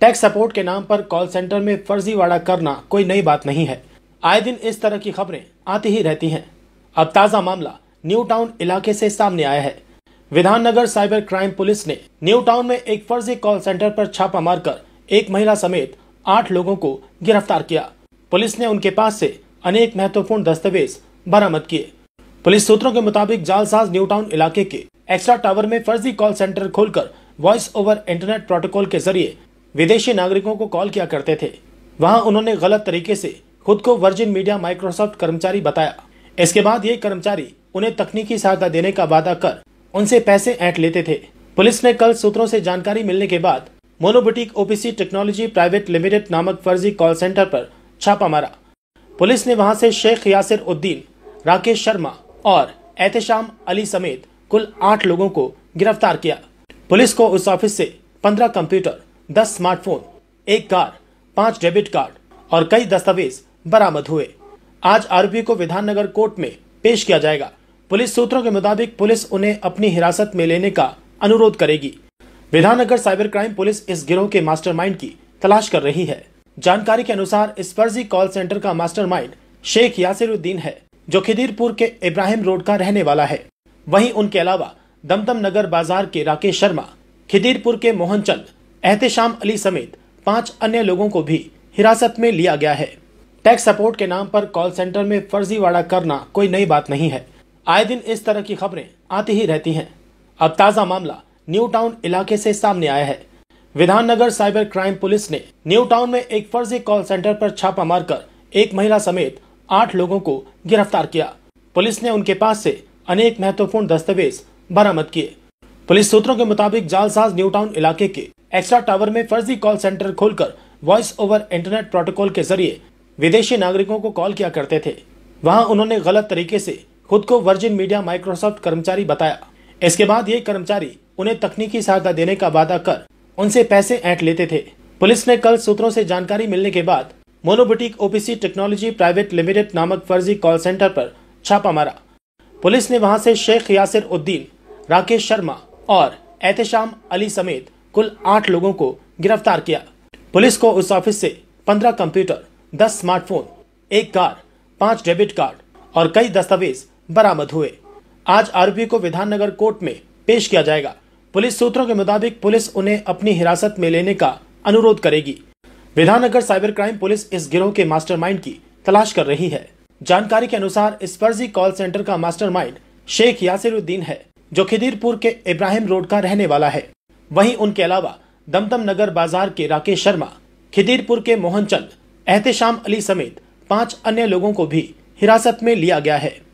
tax support के नाम पर कॉल सेंटर में फर्जीवाड़ा करना कोई नई बात नहीं है आए दिन इस तरह की खबरें आती ही रहती हैं अब ताज़ा मामला न्यू टाउन इलाके से सामने आया है विधाननगर साइबर क्राइम पुलिस ने न्यू टाउन में एक फर्जी कॉल सेंटर पर छापा मारकर एक महिला समेत आठ लोगों को गिरफ्तार किया पुलिस ने उनके पास से अनेक महत्वपूर्ण दस्तावेज बरामद किए पुलिस सूत्रों के मुताबिक जालसाज न्यू टाउन इलाके के एक्स्ट्रा टावर में फर्जी कॉल सेंटर खोलकर वॉइस ओवर इंटरनेट प्रोटोकॉल के जरिए विदेशी नागरिकों को कॉल किया करते थे वहां उन्होंने गलत तरीके से खुद को वर्जिन मीडिया माइक्रोसॉफ्ट कर्मचारी बताया इसके बाद ये कर्मचारी उन्हें तकनीकी सहायता देने का वादा कर उनसे पैसे ऐंठ लेते थे पुलिस ने कल सूत्रों से जानकारी मिलने के बाद मोनोबुटिक ओपीसी टेक्नोलॉजी प्राइवेट लिमिटेड नामक फर्जी कॉल सेंटर पर छापा मारा पुलिस ने वहां से शेख यासिर उद्दीन राकेश शर्मा और एहतशाम अली समेत कुल आठ लोगों को गिरफ्तार किया पुलिस को उस ऑफिस से पंद्रह कंप्यूटर दस स्मार्टफोन एक कार पांच डेबिट कार्ड और कई दस्तावेज बरामद हुए आज आरोपी को विधाननगर कोर्ट में पेश किया जाएगा पुलिस सूत्रों के मुताबिक पुलिस उन्हें अपनी हिरासत में लेने का अनुरोध करेगी विधाननगर साइबर क्राइम पुलिस इस गिरोह के मास्टरमाइंड की तलाश कर रही है जानकारी के अनुसार इस फर्जी कॉल सेंटर का मास्टरमाइंड शेख यासिरुद्दीन है जो खिदीरपुर के इब्राहिम रोड का रहने वाला है वहीं उनके अलावा दमदम नगर बाजार के राकेश शर्मा खिदीरपुर के मोहन चंद एहतेशाम अली समेत पांच अन्य लोगों को भी हिरासत में लिया गया है टैक्स सपोर्ट के नाम पर कॉल सेंटर में फर्जीवाड़ा करना कोई नई बात नहीं है आए दिन इस तरह की खबरें आती ही रहती हैं अब ताज़ा मामला न्यू टाउन इलाके से सामने आया है विधाननगर साइबर क्राइम पुलिस ने न्यू टाउन में एक फर्जी कॉल सेंटर पर छापा मारकर एक महिला समेत आठ लोगों को गिरफ्तार किया पुलिस ने उनके पास से अनेक महत्वपूर्ण दस्तावेज बरामद किए पुलिस सूत्रों के मुताबिक जालसाज न्यू टाउन इलाके के एक्स्ट्रा टावर में फर्जी कॉल सेंटर खोलकर वॉइस ओवर इंटरनेट प्रोटोकॉल के जरिए विदेशी नागरिकों को कॉल किया करते थे वहां उन्होंने गलत तरीके से खुद को वर्जिन मीडिया माइक्रोसॉफ्ट कर्मचारी बताया इसके बाद ये कर्मचारी उन्हें तकनीकी सहायता देने का वादा कर उनसे पैसे ऐंठ लेते थे पुलिस ने कल सूत्रों से जानकारी मिलने के बाद मोनोबुटिक ओपीसी टेक्नोलॉजी प्राइवेट लिमिटेड नामक फर्जी कॉल सेंटर पर छापा मारा पुलिस ने वहां से शेख यासिर उद्दीन राकेश शर्मा और एहतशाम अली समेत कुल आठ लोगों को गिरफ्तार किया पुलिस को उस ऑफिस से पंद्रह कंप्यूटर दस स्मार्टफोन एक कार पांच डेबिट कार्ड और कई दस्तावेज बरामद हुए आज आरोपी को विधाननगर कोर्ट में पेश किया जाएगा पुलिस सूत्रों के मुताबिक पुलिस उन्हें अपनी हिरासत में लेने का अनुरोध करेगी विधाननगर साइबर क्राइम पुलिस इस गिरोह के मास्टरमाइंड की तलाश कर रही है जानकारी के अनुसार इस फर्जी कॉल सेंटर का मास्टरमाइंड शेख यासिरुद्दीन है जो खिदीरपुर के इब्राहिम रोड का रहने वाला है वहीं उनके अलावा दमदम नगर बाजार के राकेश शर्मा खिदीरपुर के मोहन चंद एहतेशाम अली समेत पांच अन्य लोगों को भी हिरासत में लिया गया है